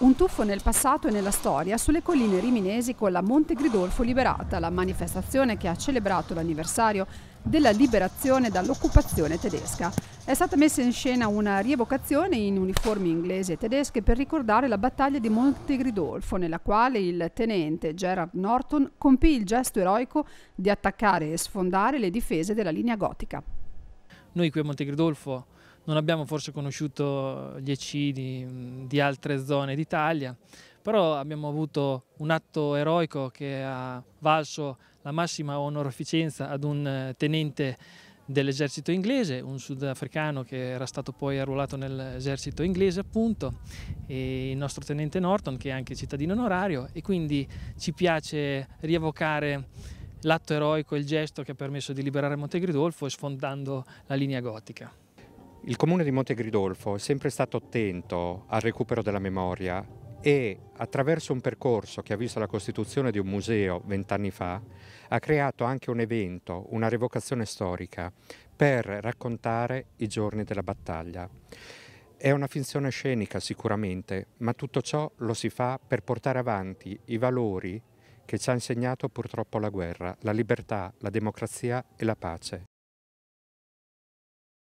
Un tuffo nel passato e nella storia sulle colline riminesi con la Monte Gridolfo Liberata, la manifestazione che ha celebrato l'anniversario della liberazione dall'occupazione tedesca. È stata messa in scena una rievocazione in uniformi inglesi e tedesche per ricordare la battaglia di Monte Gridolfo, nella quale il tenente Gerard Norton compì il gesto eroico di attaccare e sfondare le difese della linea gotica. Noi qui a Monte Gridolfo non abbiamo forse conosciuto gli eccidi di, di altre zone d'Italia, però abbiamo avuto un atto eroico che ha valso la massima onorificenza ad un eh, tenente dell'esercito inglese, un sudafricano che era stato poi arruolato nell'esercito inglese appunto, e il nostro tenente Norton che è anche cittadino onorario e quindi ci piace rievocare l'atto eroico, il gesto che ha permesso di liberare Montegridolfo sfondando la linea gotica. Il comune di Monte Gridolfo è sempre stato attento al recupero della memoria e attraverso un percorso che ha visto la costituzione di un museo vent'anni fa, ha creato anche un evento, una revocazione storica per raccontare i giorni della battaglia. È una finzione scenica sicuramente, ma tutto ciò lo si fa per portare avanti i valori che ci ha insegnato purtroppo la guerra, la libertà, la democrazia e la pace.